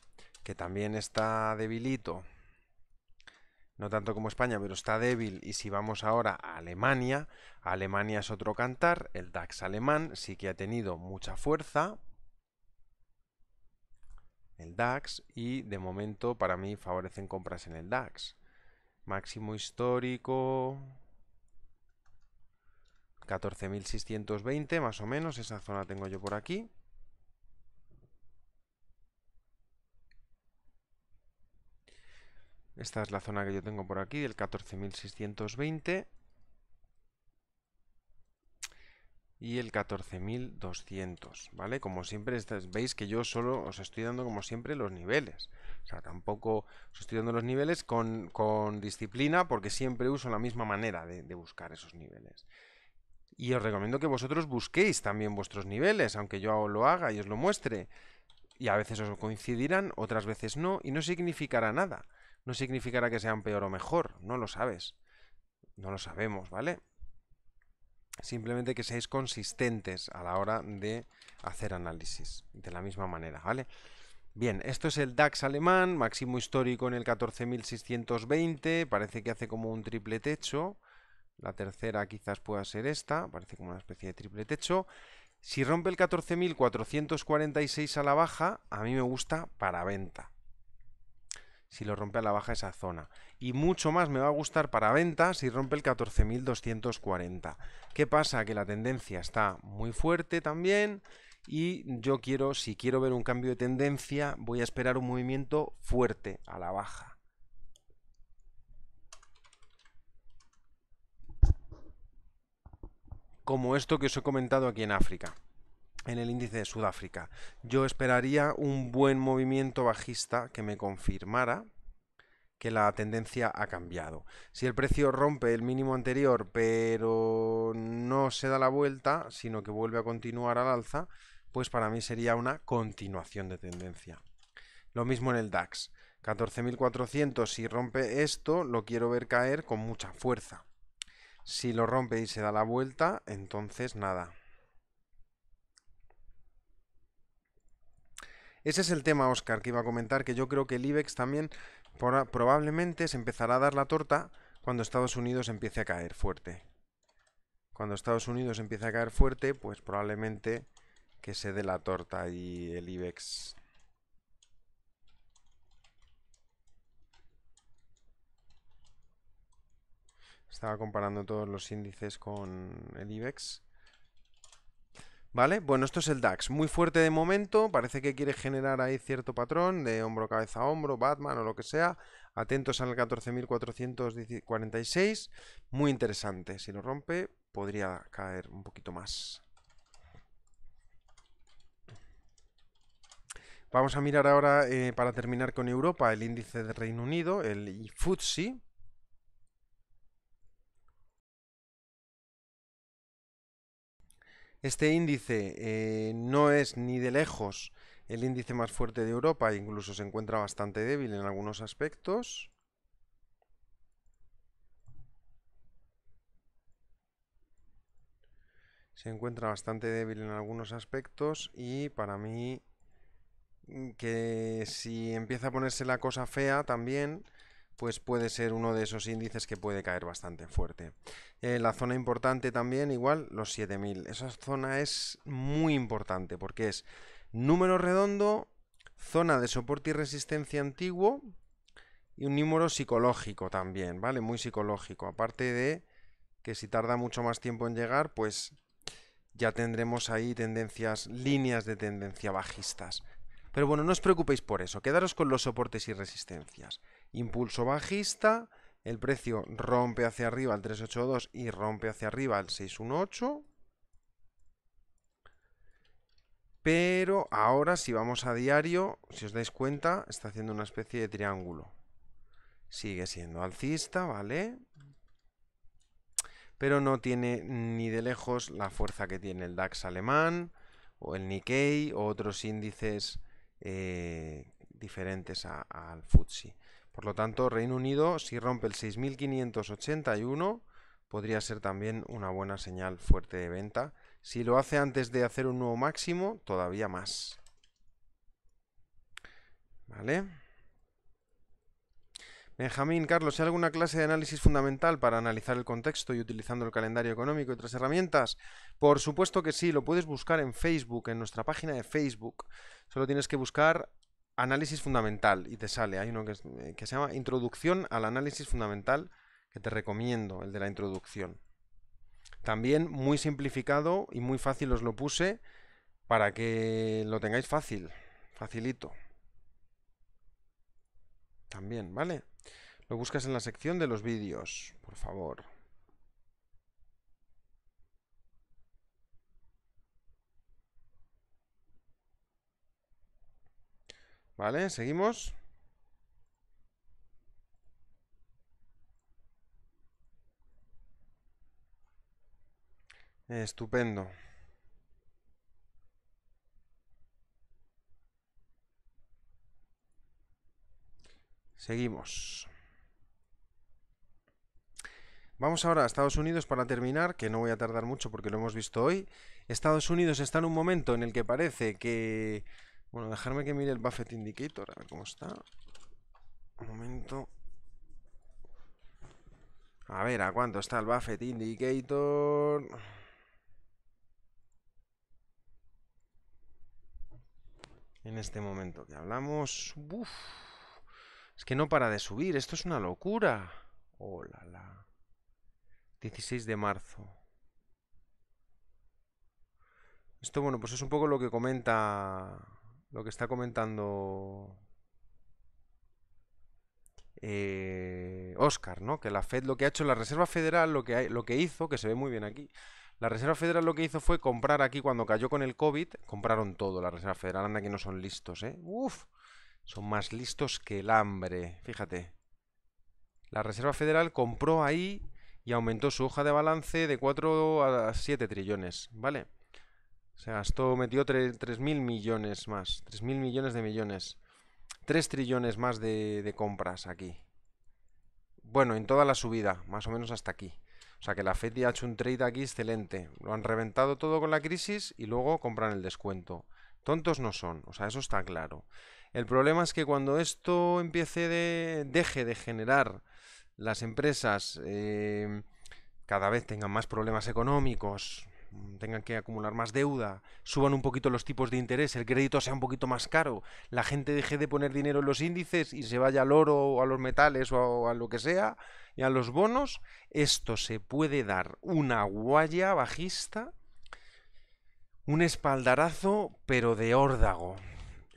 que también está debilito. No tanto como España, pero está débil. Y si vamos ahora a Alemania, Alemania es otro cantar. El DAX alemán sí que ha tenido mucha fuerza, el DAX y de momento para mí favorecen compras en el DAX. Máximo histórico 14.620 más o menos, esa zona tengo yo por aquí. Esta es la zona que yo tengo por aquí del 14.620. y el 14.200, ¿vale? Como siempre veis que yo solo os estoy dando como siempre los niveles, o sea, tampoco os estoy dando los niveles con, disciplina porque siempre uso la misma manera de, de, buscar esos niveles. Y os recomiendo que vosotros busquéis también vuestros niveles, aunque yo lo haga y os lo muestre. Y a veces os coincidirán, otras veces no, y no significará nada. No significará que sean peor o mejor, no lo sabes. No lo sabemos, ¿vale? simplemente que seáis consistentes a la hora de hacer análisis de la misma manera, ¿vale? Bien, esto es el DAX alemán, máximo histórico en el 14.620, parece que hace como un triple techo, la tercera quizás pueda ser esta, parece como una especie de triple techo. Si rompe el 14.446 a la baja, a mí me gusta para venta si lo rompe a la baja esa zona. Y mucho más me va a gustar para venta si rompe el 14.240. ¿Qué pasa? Que la tendencia está muy fuerte también y yo quiero, si quiero ver un cambio de tendencia, voy a esperar un movimiento fuerte a la baja. como esto que os he comentado aquí en África en el índice de Sudáfrica. Yo esperaría un buen movimiento bajista que me confirmara que la tendencia ha cambiado. Si el precio rompe el mínimo anterior pero no se da la vuelta, sino que vuelve a continuar al alza, pues para mí sería una continuación de tendencia. Lo mismo en el DAX. 14.400, si rompe esto, lo quiero ver caer con mucha fuerza. Si lo rompe y se da la vuelta, entonces nada. Ese es el tema, Oscar, que iba a comentar, que yo creo que el IBEX también probablemente se empezará a dar la torta cuando Estados Unidos empiece a caer fuerte. Cuando Estados Unidos empiece a caer fuerte, pues probablemente que se dé la torta y el IBEX Estaba comparando todos los índices con el IBEX. ¿Vale? Bueno, esto es el DAX, muy fuerte de momento, parece que quiere generar ahí cierto patrón de hombro, cabeza, hombro, Batman o lo que sea. Atentos al 14.446, muy interesante. Si lo rompe, podría caer un poquito más. Vamos a mirar ahora, eh, para terminar con Europa, el índice del Reino Unido, el FTSE, Este índice eh, no es ni de lejos el índice más fuerte de Europa, incluso se encuentra bastante débil en algunos aspectos. Se encuentra bastante débil en algunos aspectos y para mí mm, que si empieza a ponerse la cosa fea también, pues puede ser uno de esos índices que puede caer bastante fuerte. Eh, la zona importante también, igual, los 7000. Esa zona es muy importante porque es número redondo, zona de soporte y resistencia antiguo y un número psicológico también, ¿vale? Muy psicológico. Aparte de que si tarda mucho más tiempo en llegar, pues ya tendremos ahí tendencias, líneas de tendencia bajistas. Pero bueno, no os preocupéis por eso, quedaros con los soportes y resistencias impulso bajista, el precio rompe hacia arriba al 382 y rompe hacia arriba al 618. Pero ahora si vamos a diario, si os dais cuenta, está haciendo una especie de triángulo. Sigue siendo alcista, ¿vale? Pero no tiene ni de lejos la fuerza que tiene el DAX alemán, o el Nikkei, o otros índices eh, diferentes al FTSE. Por lo tanto, Reino Unido, si rompe el 6581, podría ser también una buena señal fuerte de venta. Si lo hace antes de hacer un nuevo máximo, todavía más. ¿Vale? Benjamín, Carlos, ¿hay alguna clase de análisis fundamental para analizar el contexto y utilizando el calendario económico y otras herramientas? Por supuesto que sí, lo puedes buscar en Facebook, en nuestra página de Facebook. Solo tienes que buscar análisis fundamental y te sale. Hay uno eh, que, se llama Introducción al análisis fundamental, que te recomiendo, el de la introducción. También muy simplificado y muy fácil os lo puse para que lo tengáis fácil, facilito. También, ¿vale? Lo buscas en la sección de los vídeos, por favor. ¿Vale? Seguimos. Estupendo. Seguimos. Vamos ahora a Estados Unidos para terminar, que no voy a tardar mucho porque lo hemos visto hoy. Estados Unidos está en un momento en el que parece que bueno, dejarme que mire el Buffet Indicator, a ver cómo está. Un momento. A ver, ¿a cuánto está el Buffet Indicator? En este momento que hablamos... es que no para de subir, esto es una locura. Oh, la, la. 16 de marzo. Esto, bueno, pues es un poco lo que comenta lo que está comentando Oscar, eh, ¿no? Que la Fed lo que ha hecho, la Reserva Federal lo que, lo que hizo, que se ve muy bien aquí, la Reserva Federal lo que hizo fue comprar aquí cuando cayó con el COVID, compraron todo la Reserva Federal, anda que no son listos, ¿eh? Uf, son más listos que el hambre, fíjate. La Reserva Federal compró ahí y aumentó su hoja de balance de 4 a 7 trillones, ¿vale? Se gastó, metió 3.000 millones más, 3.000 millones de millones, 3 trillones más de, compras aquí. Bueno, en toda la subida, más o menos hasta aquí. O sea que la Fed ya ha hecho un trade aquí excelente. Lo han reventado todo con la crisis y luego compran el descuento. Tontos no son, o sea, eso está claro. El problema es que cuando esto empiece de, deje de generar las empresas eh, cada vez tengan más problemas económicos, Mm, tengan que acumular más deuda, suban un poquito los tipos de interés, el crédito sea un poquito más caro, la gente deje de poner dinero en los índices y se vaya al oro o a los metales o a, lo que sea y a los bonos, esto se puede dar una guaya bajista, un espaldarazo, pero de órdago.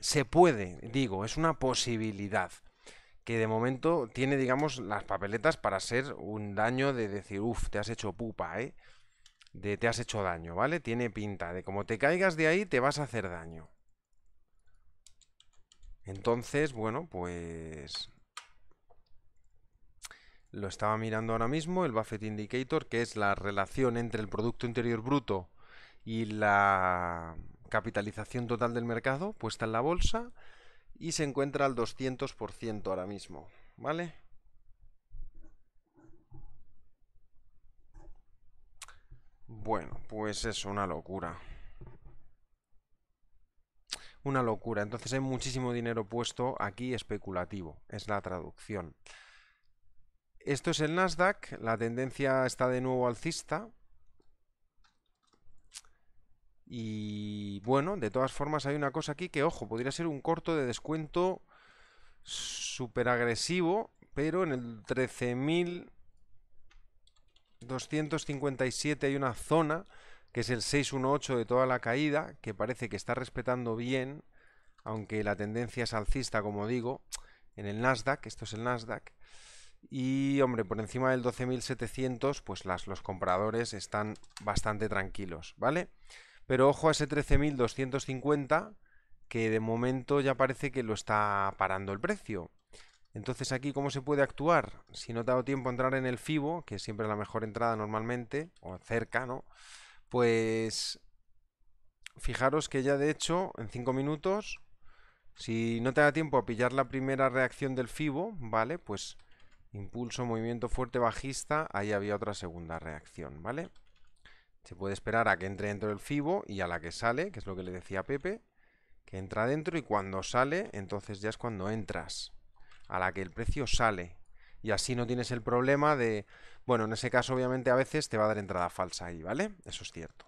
Se puede, digo, es una posibilidad que de momento tiene, digamos, las papeletas para ser un daño de decir, uff, te has hecho pupa, ¿eh? de te has hecho daño, ¿vale? Tiene pinta de como te caigas de ahí te vas a hacer daño. Entonces, bueno, pues... Lo estaba mirando ahora mismo, el Buffett Indicator, que es la relación entre el Producto Interior Bruto y la capitalización total del mercado puesta en la bolsa, y se encuentra al 200% ahora mismo, ¿vale? Bueno, pues es una locura. Una locura. Entonces hay muchísimo dinero puesto aquí especulativo. Es la traducción. Esto es el Nasdaq. La tendencia está de nuevo alcista. Y bueno, de todas formas hay una cosa aquí que, ojo, podría ser un corto de descuento súper agresivo, pero en el 13.000 257 hay una zona, que es el 618 de toda la caída, que parece que está respetando bien, aunque la tendencia es alcista, como digo, en el Nasdaq, esto es el Nasdaq. Y hombre, por encima del 12.700, pues las, los compradores están bastante tranquilos, ¿vale? Pero ojo a ese 13.250, que de momento ya parece que lo está parando el precio. Entonces aquí, ¿cómo se puede actuar? Si no te ha dado tiempo a entrar en el FIBO, que siempre es la mejor entrada normalmente, o cerca, ¿no? Pues fijaros que ya de hecho, en 5 minutos, si no te da tiempo a pillar la primera reacción del FIBO, ¿vale? Pues impulso, movimiento fuerte, bajista, ahí había otra segunda reacción, ¿vale? Se puede esperar a que entre dentro del FIBO y a la que sale, que es lo que le decía Pepe, que entra dentro y cuando sale, entonces ya es cuando entras, a la que el precio sale. Y así no tienes el problema de... Bueno, en ese caso obviamente a veces te va a dar entrada falsa ahí, ¿vale? Eso es cierto.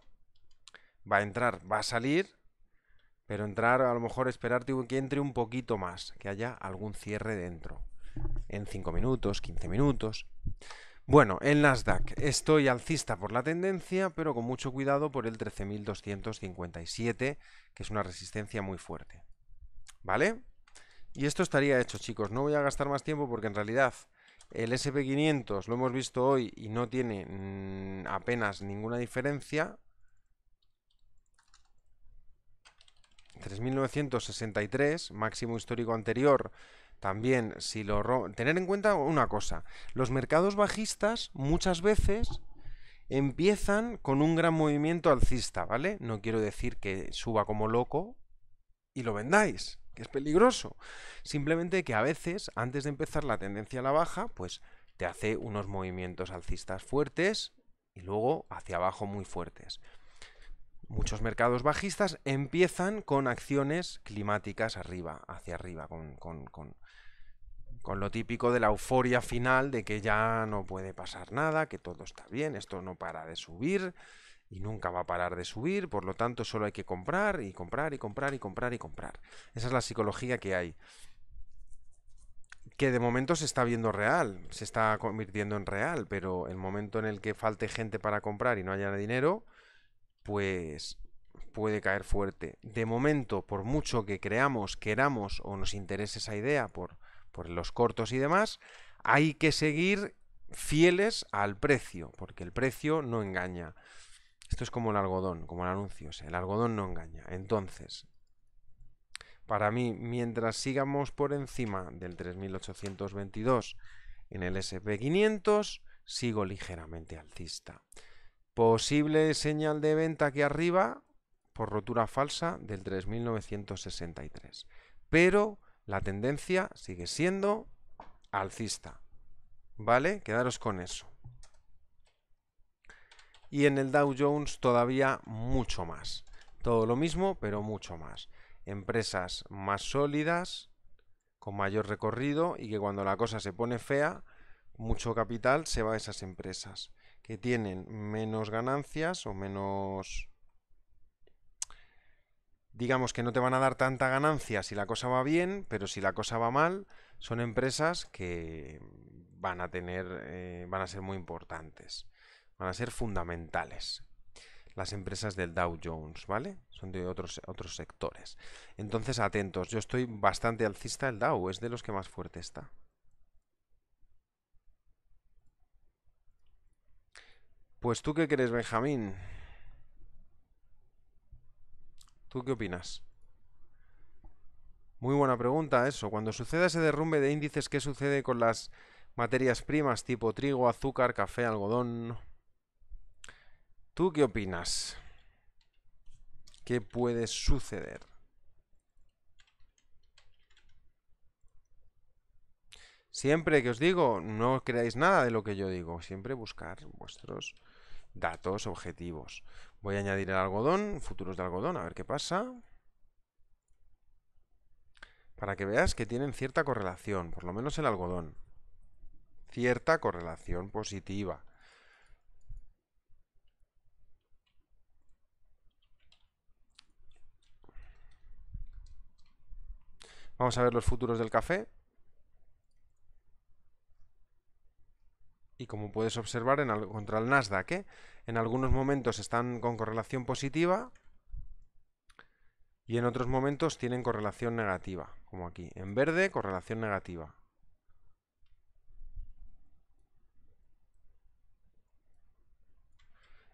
Va a entrar, va a salir, pero entrar a lo mejor esperarte que entre un poquito más, que haya algún cierre dentro. En 5 minutos, 15 minutos. Bueno, en Nasdaq. Estoy alcista por la tendencia, pero con mucho cuidado por el 13.257, que es una resistencia muy fuerte. ¿Vale? Y esto estaría hecho, chicos. No voy a gastar más tiempo porque en realidad el SP500 lo hemos visto hoy y no tiene mm, apenas ninguna diferencia. 3963, máximo histórico anterior. También, si lo tener en cuenta una cosa, los mercados bajistas muchas veces empiezan con un gran movimiento alcista, ¿vale? No quiero decir que suba como loco y lo vendáis, que es peligroso. Simplemente que a veces, antes de empezar la tendencia a la baja, pues te hace unos movimientos alcistas fuertes y luego hacia abajo muy fuertes. Muchos mercados bajistas empiezan con acciones climáticas arriba, hacia arriba, con, con, con, con lo típico de la euforia final de que ya no puede pasar nada, que todo está bien, esto no para de subir, y nunca va a parar de subir, por lo tanto solo hay que comprar y comprar y comprar y comprar y comprar. Esa es la psicología que hay. Que de momento se está viendo real, se está convirtiendo en real, pero el momento en el que falte gente para comprar y no haya dinero, pues puede caer fuerte. De momento, por mucho que creamos, queramos o nos interese esa idea por, por los cortos y demás, hay que seguir fieles al precio, porque el precio no engaña. Esto es como el algodón, como el anuncio. el algodón no engaña. Entonces, para mí, mientras sigamos por encima del 3822 en el SP500, sigo ligeramente alcista. Posible señal de venta aquí arriba por rotura falsa del 3963. Pero la tendencia sigue siendo alcista. ¿Vale? Quedaros con eso y en el Dow Jones todavía mucho más. Todo lo mismo, pero mucho más. Empresas más sólidas, con mayor recorrido y que cuando la cosa se pone fea, mucho capital se va a esas empresas que tienen menos ganancias o menos digamos que no te van a dar tanta ganancia si la cosa va bien, pero si la cosa va mal, son empresas que van a tener, eh, van a ser muy importantes van a ser fundamentales. Las empresas del Dow Jones, ¿vale? Son de otros, otros sectores. Entonces, atentos, yo estoy bastante alcista del Dow, es de los que más fuerte está. Pues tú qué crees, Benjamín. ¿Tú qué opinas? Muy buena pregunta eso. Cuando suceda ese derrumbe de índices, ¿qué sucede con las materias primas tipo trigo, azúcar, café, algodón? ¿Tú qué opinas? ¿Qué puede suceder? Siempre que os digo, no creáis nada de lo que yo digo. Siempre buscar vuestros datos objetivos. Voy a añadir el algodón, futuros de algodón, a ver qué pasa. Para que veas que tienen cierta correlación, por lo menos el algodón. Cierta correlación positiva. Vamos a ver los futuros del café. Y como puedes observar, en contra el Nasdaq, ¿eh? en algunos momentos están con correlación positiva y en otros momentos tienen correlación negativa, como aquí. En verde, correlación negativa.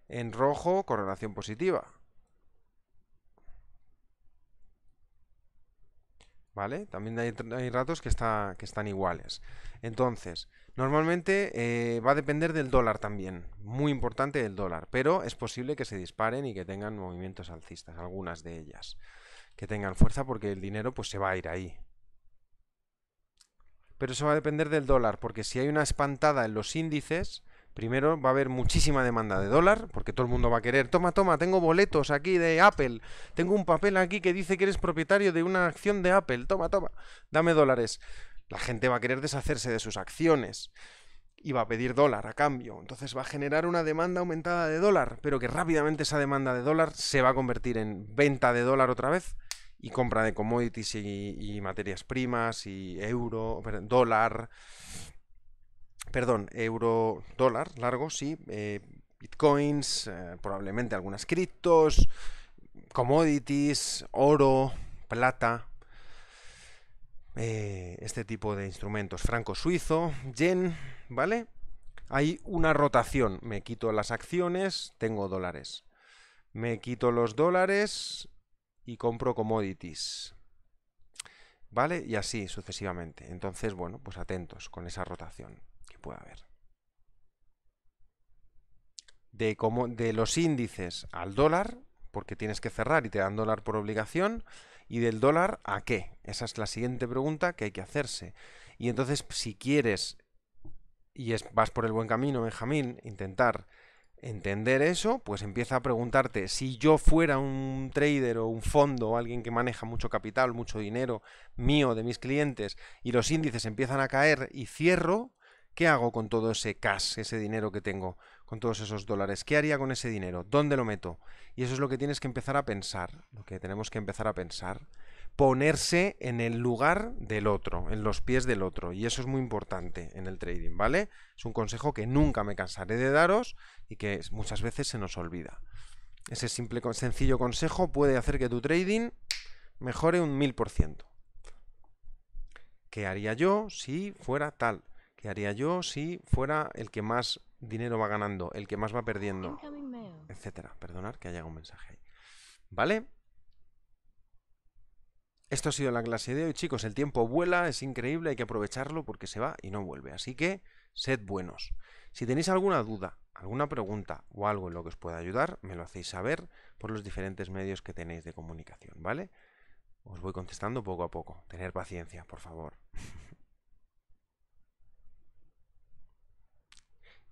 En rojo, correlación positiva. También hay, ratos que, están iguales. Entonces, normalmente eh, va a depender del dólar también, muy importante el dólar, pero es posible que se disparen y que tengan movimientos alcistas, algunas de ellas, que tengan fuerza porque el dinero pues se va a ir ahí. Pero eso va a depender del dólar, porque si hay una espantada en los índices, Primero va a haber muchísima demanda de dólar, porque todo el mundo va a querer, toma, toma, tengo boletos aquí de Apple, tengo un papel aquí que dice que eres propietario de una acción de Apple, toma, toma, dame dólares. La gente va a querer deshacerse de sus acciones y va a pedir dólar a cambio. Entonces va a generar una demanda aumentada de dólar, pero que rápidamente esa demanda de dólar se va a convertir en venta de dólar otra vez y compra de commodities y, materias primas y euro, dólar perdón, euro dólar largo, sí, eh, bitcoins, eh, probablemente algunas criptos, commodities, oro, plata, eh, este tipo de instrumentos, franco suizo, yen, ¿vale? Hay una rotación, me quito las acciones, tengo dólares. Me quito los dólares y compro commodities. ¿Vale? Y así sucesivamente. Entonces, bueno, pues atentos con esa rotación puede haber. De, de los índices al dólar, porque tienes que cerrar y te dan dólar por obligación, y del dólar a qué. Esa es la siguiente pregunta que hay que hacerse. Y entonces, si quieres, y es, vas por el buen camino, Benjamín, intentar entender eso, pues empieza a preguntarte, si yo fuera un trader o un fondo o alguien que maneja mucho capital, mucho dinero mío, de mis clientes, y los índices empiezan a caer y cierro, ¿Qué hago con todo ese cash, ese dinero que tengo, con todos esos dólares? ¿Qué haría con ese dinero? ¿Dónde lo meto? Y eso es lo que tienes que empezar a pensar, lo que tenemos que empezar a pensar. Ponerse en el lugar del otro, en los pies del otro. Y eso es muy importante en el trading, ¿vale? Es un consejo que nunca me cansaré de daros y que muchas veces se nos olvida. Ese simple, sencillo consejo puede hacer que tu trading mejore un mil ciento. ¿Qué haría yo si fuera tal? ¿Qué haría yo si fuera el que más dinero va ganando, el que más va perdiendo, etcétera? Perdonar que haya un mensaje ahí. ¿Vale? Esto ha sido la clase de hoy, chicos. El tiempo vuela, es increíble, hay que aprovecharlo porque se va y no vuelve. Así que sed buenos. Si tenéis alguna duda, alguna pregunta o algo en lo que os pueda ayudar, me lo hacéis saber por los diferentes medios que tenéis de comunicación, ¿vale? Os voy contestando poco a poco. Tener paciencia, por favor. (laughs)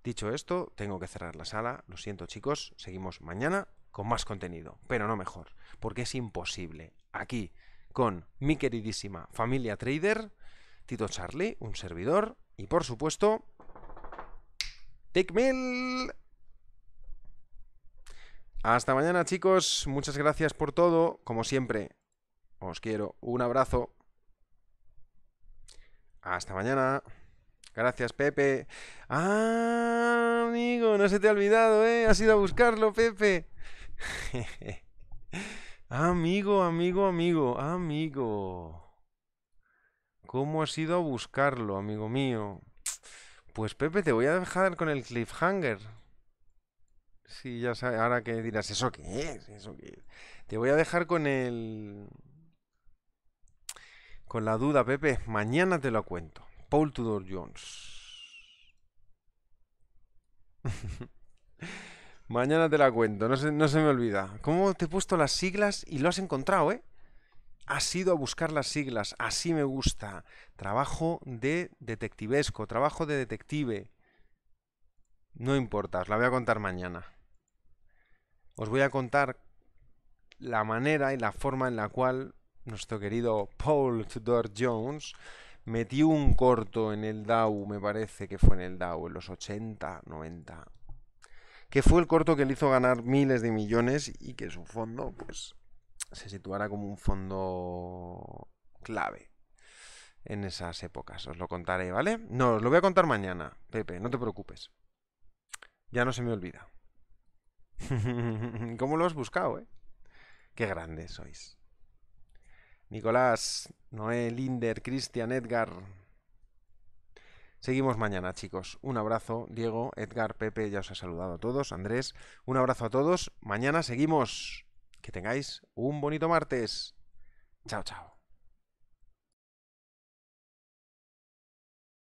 Dicho esto, tengo que cerrar la sala. Lo siento chicos, seguimos mañana con más contenido, pero no mejor, porque es imposible. Aquí, con mi queridísima familia trader, Tito Charlie, un servidor, y por supuesto, TechMill. Hasta mañana chicos, muchas gracias por todo, como siempre, os quiero, un abrazo. Hasta mañana. Gracias, Pepe. Ah, amigo, no se te ha olvidado, ¿eh? Has ido a buscarlo, Pepe. (laughs) amigo, amigo, amigo, amigo. ¿Cómo has ido a buscarlo, amigo mío? Pues Pepe, te voy a dejar con el cliffhanger. Sí, ya sabes, ahora que dirás, ¿eso qué es? ¿Eso qué Te voy a dejar con el... Con la duda, Pepe. Mañana te lo cuento. Paul Tudor Jones. (laughs) Mañana te la cuento, no se, no se me olvida. ¿Cómo te he puesto las siglas y lo has encontrado, eh? has ido a buscar las siglas, así me gusta. Trabajo de detectivesco, trabajo de detective. No importa, os la voy a contar mañana. Os voy a contar la manera y la forma en la cual nuestro querido Paul Tudor Jones Metió un corto en el DAW, me parece que fue en el DAO, en los 80, 90. Que fue el corto que le hizo ganar miles de millones y que su fondo, pues, se situara como un fondo clave en esas épocas. Os lo contaré, ¿vale? No, os lo voy a contar mañana, Pepe, no te preocupes. Ya no se me olvida. (laughs) ¿Cómo lo has buscado, eh? Qué grandes sois. Nicolás, Noé, Linder, Cristian, Edgar. Seguimos mañana, chicos. Un abrazo, Diego, Edgar, Pepe, ya os he saludado a todos, Andrés. Un abrazo a todos. Mañana seguimos. Que tengáis un bonito martes. Chao, chao.